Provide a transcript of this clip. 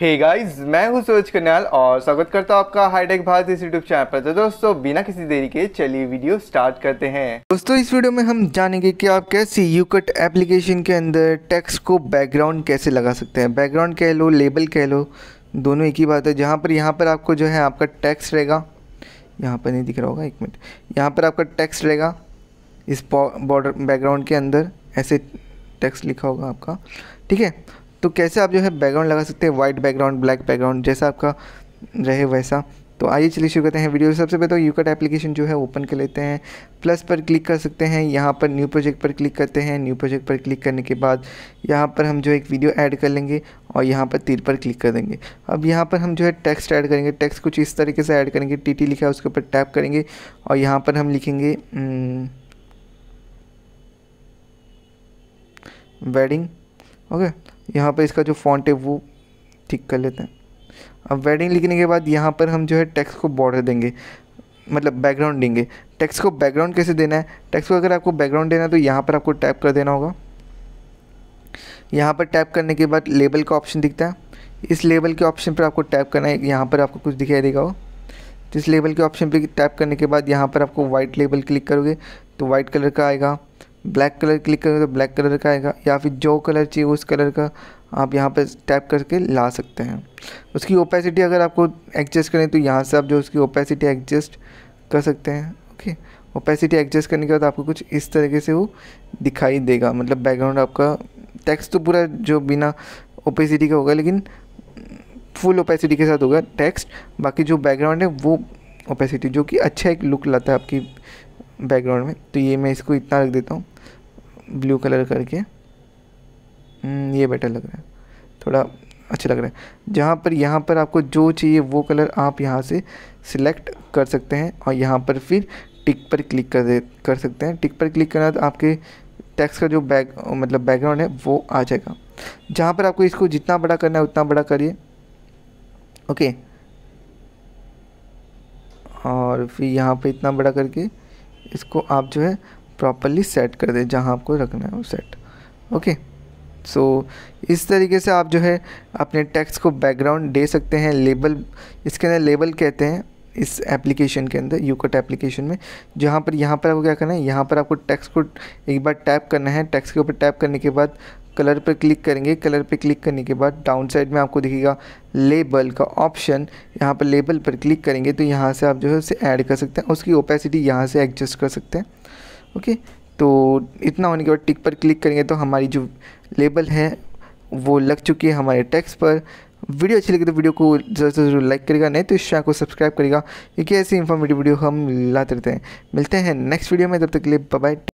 hey guys मैं हूं सूरज कन्याल और स्वागत करता हूं आपका हाईटेक भारत इस यूट्यूब चैनल पर तो दोस्तों बिना किसी देरी के चलिए वीडियो स्टार्ट करते हैं दोस्तों इस वीडियो में हम जानेंगे कि आप कैसे यू कट एप्लीकेशन के अंदर टेक्स्ट को बैकग्राउंड कैसे लगा सकते हैं बैकग्राउंड कह लो लेबल कह लो दोनों एक ही बात है जहाँ पर यहाँ पर आपको जो है आपका टैक्स रहेगा यहाँ पर नहीं दिख रहा होगा एक मिनट यहाँ पर आपका टैक्स रहेगा इस बॉर्डर बैकग्राउंड के अंदर ऐसे टैक्स लिखा होगा आपका ठीक है तो कैसे आप जो है बैकग्राउंड लगा सकते हैं वाइट बैकग्राउंड ब्लैक बैकग्राउंड जैसा आपका रहे वैसा तो आइए चलिए शुरू करते हैं वीडियो सबसे पहले तो यूकट एप्लीकेशन जो है ओपन कर लेते हैं प्लस पर क्लिक कर सकते हैं यहाँ पर न्यू प्रोजेक्ट पर क्लिक करते हैं न्यू प्रोजेक्ट पर क्लिक करने के बाद यहाँ पर हम जो एक वीडियो ऐड कर लेंगे और यहाँ पर तीर पर क्लिक कर देंगे अब यहाँ पर हम जो है टेक्स्ट ऐड करेंगे टेक्स्ट कुछ इस तरीके से ऐड करेंगे टी टी लिखा है उसके ऊपर टैप करेंगे और यहाँ पर हम लिखेंगे वेडिंग ओके यहाँ पर इसका जो फॉन्ट है वो ठीक कर लेते हैं अब वेडिंग लिखने के बाद यहाँ पर हम जो है टेक्स्ट को बॉर्डर देंगे मतलब बैकग्राउंड देंगे टेक्स्ट को बैकग्राउंड कैसे देना है टेक्स्ट को अगर आपको बैकग्राउंड देना है तो यहाँ पर आपको टैप कर देना होगा यहाँ पर टैप करने के बाद लेबल का ऑप्शन दिखता है इस लेबल के ऑप्शन पर आपको टैप करना है यहाँ पर आपको कुछ दिखाई देगा वो तो इस लेबल के ऑप्शन पर टैप करने के बाद यहाँ पर आपको वाइट लेबल क्लिक करोगे तो वाइट कलर का आएगा ब्लैक कलर क्लिक करेंगे तो ब्लैक कलर का आएगा या फिर जो कलर चाहिए उस कलर का आप यहाँ पर टैप करके ला सकते हैं उसकी ओपेसिटी अगर आपको एडजस्ट करें तो यहाँ से आप जो उसकी ओपेसिटी एडजस्ट कर सकते हैं ओके ओपेसिटी एडजस्ट करने के बाद आपको कुछ इस तरीके से वो दिखाई देगा मतलब बैकग्राउंड आपका टैक्स तो पूरा जो बिना ओपेसिटी का होगा लेकिन फुल ओपेसिटी के साथ होगा टेक्स्ट बाकी जो बैकग्राउंड है वो ओपेसिटी जो कि अच्छा एक लुक लाता है आपकी बैकग्राउंड में तो ये मैं इसको इतना रख देता हूँ ब्लू कलर करके हम्म, ये बेटर लग रहा है थोड़ा अच्छा लग रहा है जहाँ पर यहाँ पर आपको जो चाहिए वो कलर आप यहाँ से सिलेक्ट कर सकते हैं और यहाँ पर फिर टिक पर क्लिक कर दे कर सकते हैं टिक पर क्लिक करना तो आपके टैक्स का जो बैक मतलब बैकग्राउंड है वो आ जाएगा जहाँ पर आपको इसको जितना बड़ा करना है उतना बड़ा करिए ओके और फिर यहाँ पर इतना बड़ा करके इसको आप जो है प्रॉपरली सेट कर दें जहाँ आपको रखना है वो सेट ओके सो so, इस तरीके से आप जो है अपने टेक्स्ट को बैकग्राउंड दे सकते हैं लेबल इसके अंदर लेबल कहते हैं इस एप्लीकेशन के अंदर यूकट एप्लीकेशन में जहाँ पर यहाँ पर आपको क्या करना है यहाँ पर आपको टेक्स्ट को एक बार टैप करना है टेक्स्ट के ऊपर टैप करने के बाद कलर पर क्लिक करेंगे कलर पर क्लिक करने के बाद डाउन साइड में आपको दिखेगा लेबल का ऑप्शन यहाँ पर लेबल पर क्लिक करेंगे तो यहाँ से आप जो है उसे ऐड कर सकते हैं उसकी ओपेसिटी यहाँ से एडजस्ट कर सकते हैं ओके तो इतना होने के बाद टिक पर क्लिक करेंगे तो हमारी जो लेबल है वो लग चुकी है हमारे टैक्स पर वीडियो अच्छी लगी तो वीडियो को ज़रूर से ज़रूर लाइक करेगा नहीं तो इस चैनल को सब्सक्राइब करेगा क्योंकि ऐसी इन्फॉर्मेटिव वीडियो हम लाते रहते हैं मिलते हैं नेक्स्ट वीडियो में तब तक के लिए बाय